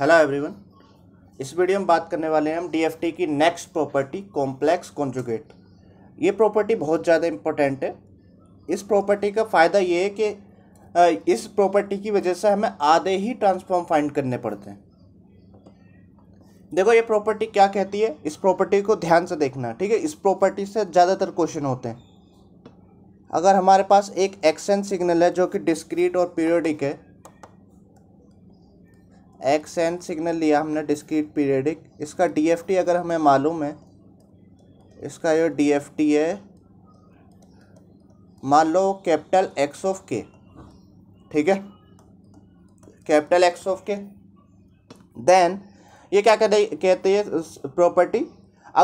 hello everyone इस video में बात करने वाले हैं हम डीएफटी की नेक्स्ट प्रॉपर्टी कॉम्प्लेक्स कॉन्जुगेट ये प्रॉपर्टी बहुत ज़्यादा इम्पोर्टेंट है इस प्रॉपर्टी का फ़ायदा ये है कि इस प्रॉपर्टी की वजह से हमें आधे ही ट्रांसफॉर्म फाइंड करने पड़ते हैं देखो ये प्रॉपर्टी क्या कहती है इस प्रॉपर्टी को ध्यान से देखना ठीक है इस प्रॉपर्टी से ज़्यादातर क्वेश्चन होते हैं अगर हमारे पास एक एक्शन सिग्नल है जो कि डिस्क्रीट और पीरियडिक है एक्स एन सिग्नल लिया हमने डिस्क्रीट पीरियडिक इसका डीएफटी अगर हमें मालूम है इसका जो डीएफटी है मान लो कैपिटल एक्स ऑफ के ठीक है कैपिटल एक्स ऑफ के देन ये क्या कहते कहते हैं प्रॉपर्टी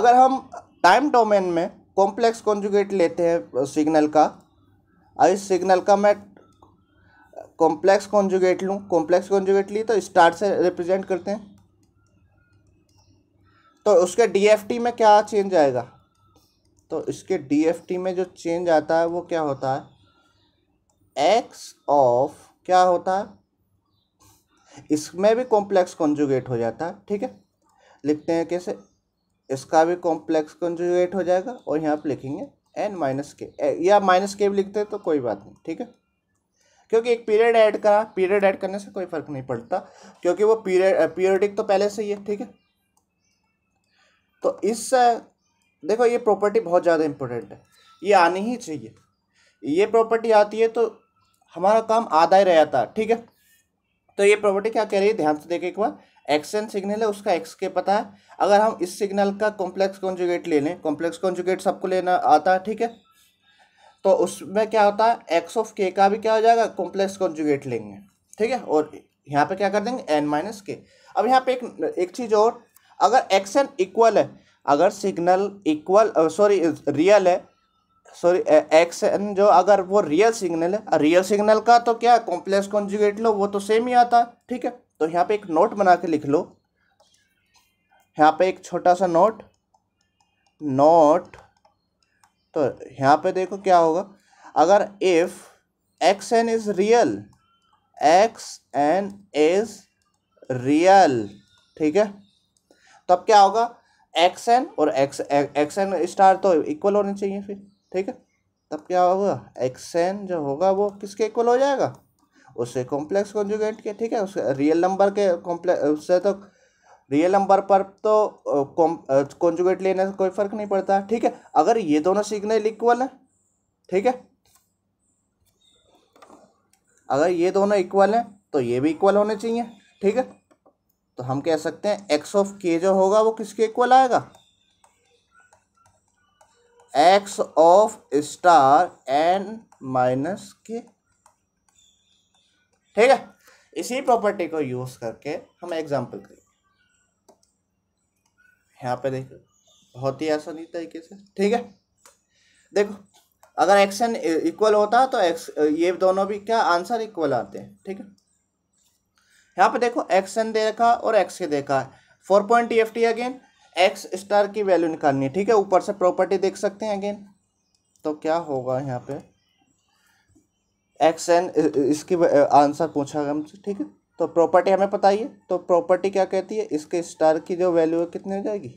अगर हम टाइम डोमेन में कॉम्प्लेक्स कॉन्जुगेट लेते हैं सिग्नल का और इस सिग्नल का मैं कॉम्प्लेक्स कॉन्जुगेट लूँ कॉम्प्लेक्स कॉन्जुगेट ली तो स्टार से रिप्रेजेंट करते हैं तो उसके डी में क्या चेंज आएगा तो इसके डी में जो चेंज आता है वो क्या होता है एक्स ऑफ क्या होता है इसमें भी कॉम्प्लेक्स कॉन्जुगेट हो जाता है ठीक है लिखते हैं कैसे इसका भी कॉम्प्लेक्स कॉन्जुगेट हो जाएगा और यहाँ पर लिखेंगे एन माइनस के या माइनस के भी लिखते हैं तो कोई बात नहीं ठीक है क्योंकि एक पीरियड ऐड करा पीरियड ऐड करने से कोई फर्क नहीं पड़ता क्योंकि वो पीरियड पीरियडिक तो पहले से ही है ठीक है तो इस देखो ये प्रॉपर्टी बहुत ज़्यादा इंपॉर्टेंट है ये आनी ही चाहिए ये प्रॉपर्टी आती है तो हमारा काम आधा ही रह जाता ठीक है तो ये प्रॉपर्टी क्या कह रही है ध्यान से देखें एक बार एक्सएन सिग्नल है उसका एक्स के पता है अगर हम इस सिग्नल का कॉम्प्लेक्स कॉन्जुगेट ले लें कॉम्प्लेक्स कॉन्जुगेट सबको लेना आता है ठीक है तो उसमें क्या होता है एक्स ऑफ के का भी क्या हो जाएगा कॉम्प्लेक्स कॉन्जुगेट लेंगे ठीक है और यहाँ पे क्या कर देंगे एन माइनस के अब यहाँ पे एक एक चीज़ और अगर एक्स एन इक्वल है अगर सिग्नल इक्वल सॉरी रियल है सॉरी एक्स एन जो अगर वो रियल सिग्नल है रियल सिग्नल का तो क्या कॉम्प्लेक्स कॉन्जुगेट लो वो तो सेम ही आता है ठीक है तो यहाँ पे एक नोट बना के लिख लो यहाँ पे एक छोटा सा नोट नोट तो यहाँ पे देखो क्या होगा अगर if X N is real X N is real ठीक है तब क्या होगा एक्स एन और एक्स एक्स एन स्टार तो इक्वल होने चाहिए फिर ठीक है तब क्या होगा एक्स एन जो होगा वो किसके इक्वल हो जाएगा उससे कॉम्प्लेक्स कॉन्जुगेट के ठीक है उसके रियल नंबर के कॉम्प्लेक्स उससे तो रियल नंबर पर तो कॉन्जुगेट लेने से कोई फर्क नहीं पड़ता ठीक है अगर ये दोनों सिग्नल इक्वल है ठीक है अगर ये दोनों इक्वल हैं तो ये भी इक्वल होने चाहिए ठीक है तो हम कह सकते हैं एक्स ऑफ के जो होगा वो किसके इक्वल आएगा X of star N minus K ठीक है इसी प्रॉपर्टी को यूज़ करके हम एग्जाम्पल करें यहाँ पे देखो बहुत ही आसानी तरीके से ठीक है देखो अगर एन इक्वल e- होता तो एक्स ये दोनों भी क्या आंसर इक्वल आते हैं ठीक है यहाँ पे देखो एक्स दे रखा और एक्स के देखा four point F T again X star की वैल्यू निकालनी है ठीक है ऊपर से प्रॉपर्टी देख सकते हैं अगेन तो क्या होगा यहाँ पे एक्स एन इसकी आंसर पूछा गया हमसे ठीक है तो प्रॉपर्टी हमें पता ही है तो प्रॉपर्टी क्या कहती है इसके स्टार की जो वैल्यू है कितनी हो जाएगी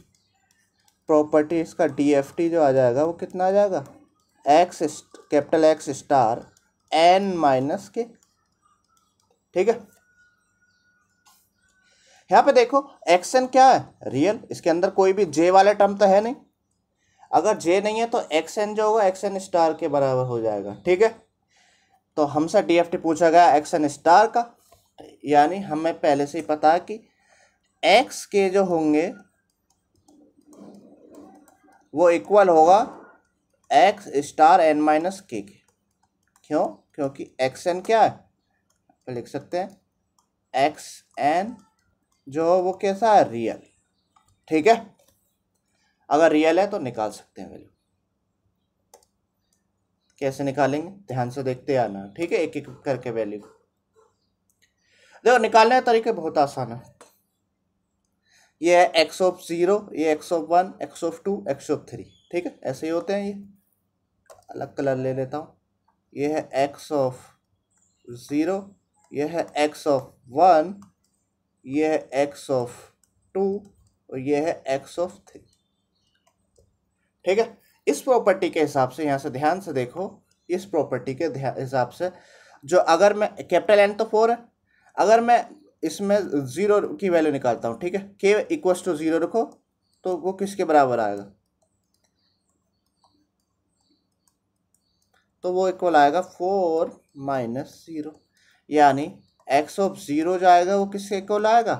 प्रॉपर्टी इसका डी जो आ जाएगा वो कितना आ जाएगा X capital X star N minus K ठीक है यहाँ पे देखो एक्स एन क्या है रियल इसके अंदर कोई भी जे वाला टर्म तो है नहीं अगर जे नहीं है तो एक्स एन जो होगा एक्स एन स्टार के बराबर हो जाएगा ठीक है तो हमसे डी पूछा गया एक्स एन स्टार का यानी हमें पहले से ही पता है कि एक्स के जो होंगे वो इक्वल होगा एक्स स्टार एन माइनस के के क्यों क्योंकि एक्स एन क्या है लिख सकते हैं एक्स एन जो वो कैसा है रियल ठीक है अगर रियल है तो निकाल सकते हैं वैल्यू कैसे निकालेंगे ध्यान से देखते आना ठीक है एक एक करके वैल्यू देखो निकालने का तरीके बहुत आसान है ये है एक्स ऑफ ज़ीरो ये X of one X of two X of three ठीक है ऐसे ही होते हैं ये अलग कलर ले लेता हूँ ये है एक्स ऑफ ज़ीरो ये है एक्स ऑफ वन ये है एक्स ऑफ टू और ये है एक्स ऑफ थ्री ठीक है इस प्रॉपर्टी के हिसाब से यहाँ से ध्यान से देखो इस प्रॉपर्टी के हिसाब से जो अगर मैं कैपिटल एन तो फोर है अगर मैं इसमें ज़ीरो की वैल्यू निकालता हूँ ठीक है के इक्वस टू ज़ीरो रखो तो वो किसके बराबर आएगा तो वो इक्वल आएगा फोर माइनस ज़ीरो यानी एक्स ऑफ ज़ीरो जो आएगा वो किसके इक्वल आएगा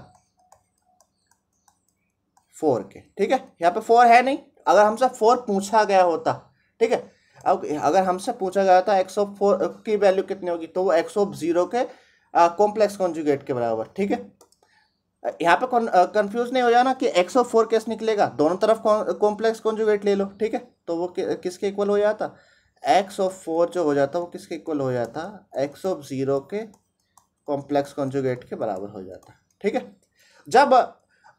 फोर के ठीक है यहाँ पे फोर है नहीं अगर हमसे फोर पूछा गया होता ठीक है अब अगर हमसे पूछा गया था एक्स ऑफ फोर की वैल्यू कितनी होगी तो वो एक्स ऑफ ज़ीरो के कॉम्प्लेक्स कॉन्जुगेट के बराबर ठीक है यहाँ पे कंफ्यूज नहीं हो जाना कि एक्स ऑफ फोर केस निकलेगा दोनों तरफ कॉम्प्लेक्स कॉन्जुगेट ले लो ठीक है तो वो किसके इक्वल हो जाता एक्स ऑफ फोर जो हो जाता वो किसके इक्वल हो जाता एक्स ऑफ ज़ीरो के कॉम्प्लेक्स कॉन्जुगेट के बराबर हो जाता ठीक है जब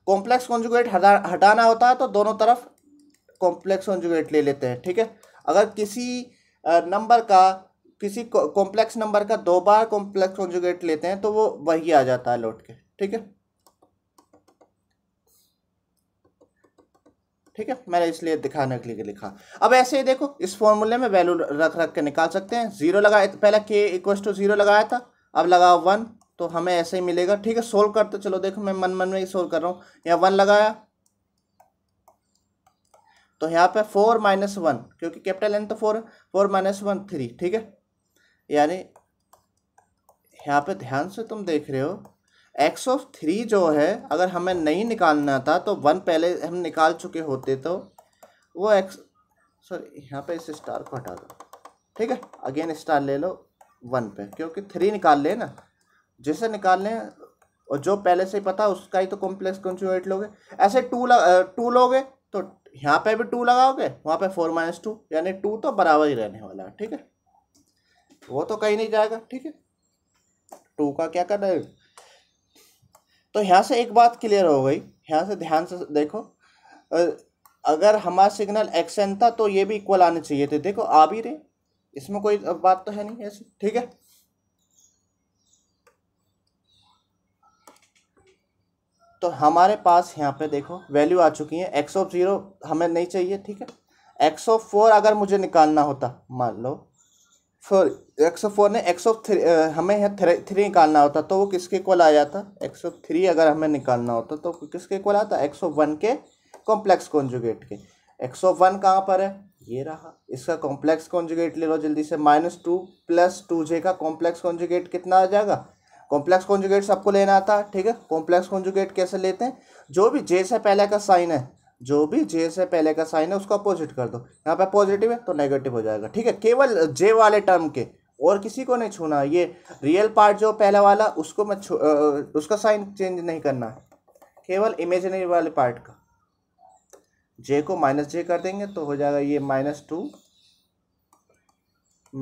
कॉम्प्लेक्स कॉन्जुगेट हटाना होता है तो दोनों तरफ कॉम्प्लेक्स कॉन्जुगेट ले लेते हैं ठीक है अगर किसी नंबर का किसी कॉम्प्लेक्स नंबर का दो बार कॉम्प्लेक्स कॉन्जुगेट लेते हैं तो वो वही आ जाता है लौट के ठीक है ठीक है मैंने इसलिए दिखाने के लिए लिखा अब ऐसे ही देखो इस फॉर्मूले में वैल्यू रख रख के निकाल सकते हैं जीरो लगाया पहले के इक्वल टू जीरो लगाया था अब लगाओ वन तो हमें ऐसे ही मिलेगा ठीक है सोल्व करते चलो देखो मैं मन मन में ही सोल्व कर रहा हूँ यहाँ वन लगाया तो यहाँ पे फोर माइनस वन क्योंकि कैपिटल एन तो four four minus one three ठीक है यानी यहाँ पे ध्यान से तुम देख रहे हो एक्स ऑफ थ्री जो है अगर हमें नहीं निकालना था तो वन पहले हम निकाल चुके होते तो वो एक्स सॉरी यहाँ पे इस स्टार को हटा दो ठीक है अगेन स्टार ले लो वन पे क्योंकि थ्री निकाल लें ना जिसे निकाल लें और जो पहले से ही पता उसका ही तो कॉम्प्लेक्स कंजुगेट लोगे ऐसे टू लग टू लोगे तो यहाँ पे भी टू लगाओगे वहाँ पे फोर माइनस टू यानी टू तो बराबर ही रहने वाला है ठीक है वो तो कहीं नहीं जाएगा ठीक है टू का क्या करना है तो यहाँ से एक बात क्लियर हो गई यहाँ से ध्यान से देखो अगर हमारा सिग्नल एक्स एन था तो ये भी इक्वल आने चाहिए थे देखो आ भी रहे इसमें कोई बात तो है नहीं ऐसी ठीक है तो हमारे पास यहाँ पे देखो वैल्यू आ चुकी है एक्स ऑफ ज़ीरो हमें नहीं चाहिए ठीक है एक्स ऑफ फोर अगर मुझे निकालना होता मान लो फोर एक्स ऑफ फोर ने एक्स ऑफ थ्री हमें यहाँ थ्री थ्री निकालना होता तो वो किसके इक्वल आ जाता एक्स ऑफ थ्री अगर हमें निकालना होता तो किसके इक्वल आता एक्स ऑफ वन के कॉम्प्लेक्स कॉन्जुगेट के एक्स ऑफ वन कहाँ पर है ये रहा इसका कॉम्प्लेक्स कॉन्जुगेट ले लो जल्दी से minus two plus two J का कॉम्प्लेक्स कॉन्जुगेट कितना आ जाएगा कॉम्प्लेक्स कॉन्जुगेट सबको लेना आता ठीक है कॉम्प्लेक्स कॉन्जुगेट कैसे लेते हैं जो भी जे से पहले का साइन है जो भी जे से पहले का साइन है उसको अपोजिट कर दो यहाँ पे पॉजिटिव है तो नेगेटिव हो जाएगा ठीक है केवल जे वाले टर्म के और किसी को नहीं छूना ये रियल पार्ट जो पहला वाला उसको मैं छू उसका साइन चेंज नहीं करना है केवल इमेजिनरी वाले पार्ट का जे को माइनस जे कर देंगे तो हो जाएगा ये माइनस टू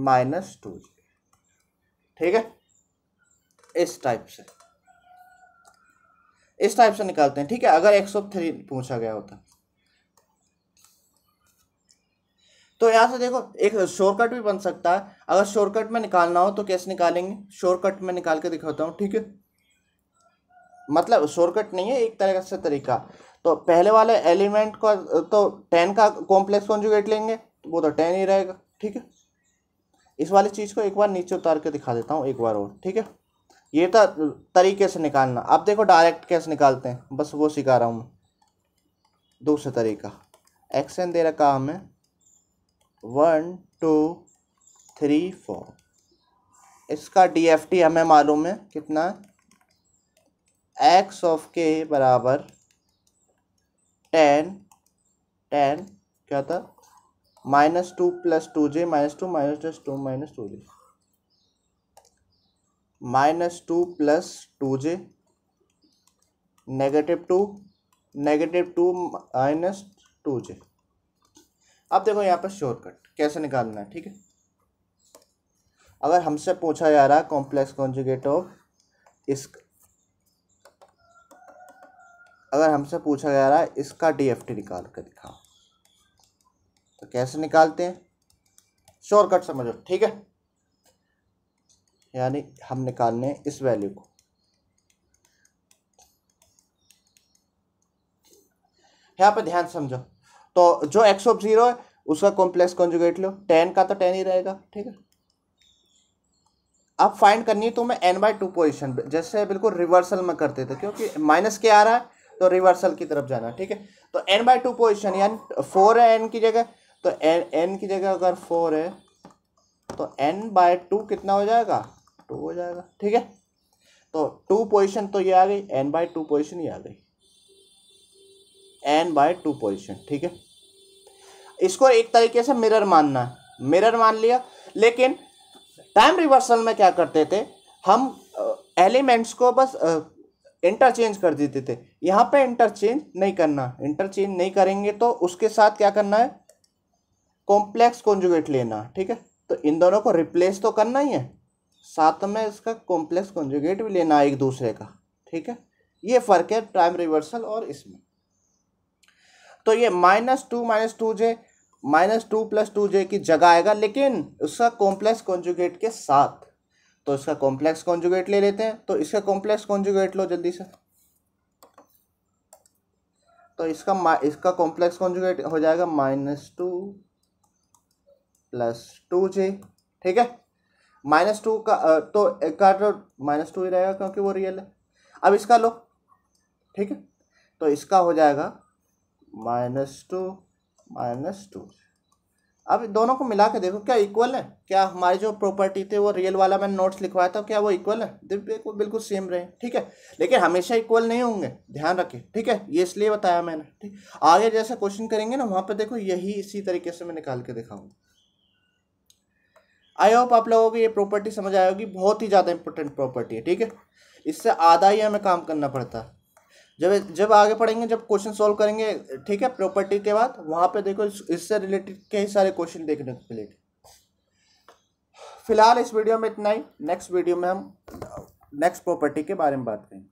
माइनस टू ठीक है इस टाइप से इस टाइप से निकालते हैं ठीक है अगर एक्स ऑफ थ्री पूछा गया होता तो यहाँ से देखो एक शॉर्टकट भी बन सकता है अगर शॉर्टकट में निकालना हो तो कैसे निकालेंगे शॉर्टकट में निकाल के दिखाता हूँ ठीक है मतलब शॉर्टकट नहीं है एक तरह से तरीका तो पहले वाले एलिमेंट तो का तो टेन का कॉम्प्लेक्स कॉन्जुगेट लेंगे तो वो तो टेन ही रहेगा ठीक है इस वाली चीज़ को एक बार नीचे उतार के दिखा देता हूँ एक बार और ठीक है ये था तरीके से निकालना अब देखो डायरेक्ट कैसे निकालते हैं बस वो सिखा रहा हूँ मैं दूसरा तरीका एक्सन दे रखा हमें वन टू थ्री फोर इसका डीएफटी हमें मालूम है कितना है एक्स ऑफ के बराबर टेन टेन क्या था minus two plus two J minus two minus two minus two J minus two plus two J negative two negative two minus two J अब देखो यहाँ पर शॉर्टकट कैसे निकालना है ठीक है अगर हमसे पूछा जा रहा है कॉम्प्लेक्स कॉन्जुगेट ऑफ इस अगर हमसे पूछा जा रहा है इसका डीएफटी निकाल कर दिखाओ तो कैसे निकालते हैं शॉर्टकट समझो ठीक है यानी हम निकालने इस वैल्यू को यहाँ पे ध्यान समझो तो जो एक्स ऑफ जीरो है उसका कॉम्प्लेक्स कॉन्जुगेट लो टेन का तो टेन ही रहेगा ठीक है अब फाइंड करनी है तो मैं एन बाई टू पोजिशन जैसे बिल्कुल रिवर्सल में करते थे क्योंकि माइनस के आ रहा है तो रिवर्सल की तरफ जाना ठीक है तो एन बाई टू पोजिशन यानी फोर है एन की जगह तो एन एन की जगह अगर फोर है तो एन बाय टू कितना हो जाएगा टू तो हो जाएगा ठीक है तो टू पोजिशन तो ये आ गई एन बाई टू पोजिशन ये आ गई एन बाय टू पोजिशन ठीक है इसको एक तरीके से मिरर मानना मिरर मान लिया लेकिन टाइम रिवर्सल में क्या करते थे हम एलिमेंट्स को बस इंटरचेंज कर देते थे यहाँ पे इंटरचेंज नहीं करना इंटरचेंज नहीं करेंगे तो उसके साथ क्या करना है कॉम्प्लेक्स कॉन्जुगेट लेना ठीक है तो इन दोनों को रिप्लेस तो करना ही है साथ में इसका कॉम्प्लेक्स कॉन्जुगेट भी लेना है एक दूसरे का ठीक है ये फ़र्क है टाइम रिवर्सल और इसमें तो ये minus two minus two J minus two plus two J की जगह आएगा लेकिन उसका कॉम्प्लेक्स कॉन्जुगेट के साथ तो इसका कॉम्प्लेक्स कॉन्जुगेट ले लेते हैं तो इसका कॉम्प्लेक्स कॉन्जुगेट लो जल्दी से तो इसका इसका कॉम्प्लेक्स कॉन्जुगेट हो जाएगा minus two plus two J ठीक है माइनस टू का तो का तो माइनस टू ही रहेगा क्योंकि वो रियल है अब इसका लो ठीक है तो इसका हो जाएगा माइनस टू माइनस टू अब दोनों को मिला के देखो क्या इक्वल है क्या हमारी जो प्रॉपर्टी थी वो रियल वाला मैंने नोट्स लिखवाया था क्या वो इक्वल है बिल्कुल बिल्कुल सेम रहे ठीक है लेकिन हमेशा इक्वल नहीं होंगे ध्यान रखें ठीक है ये इसलिए बताया मैंने ठीक आगे जैसा क्वेश्चन करेंगे ना वहाँ पर देखो यही इसी तरीके से मैं निकाल के दिखाऊंगा आई होप आप लोगों को ये प्रॉपर्टी समझ आए होगी बहुत ही ज़्यादा इंपॉर्टेंट प्रॉपर्टी है ठीक है इससे आधा ही हमें काम करना पड़ता है जब जब आगे पढ़ेंगे जब क्वेश्चन सॉल्व करेंगे ठीक है प्रॉपर्टी के बाद वहाँ पे देखो इससे रिलेटेड कई सारे क्वेश्चन देखने को मिलेंगे फिलहाल इस वीडियो में इतना ही नेक्स्ट वीडियो में हम नेक्स्ट प्रॉपर्टी के बारे में बात करेंगे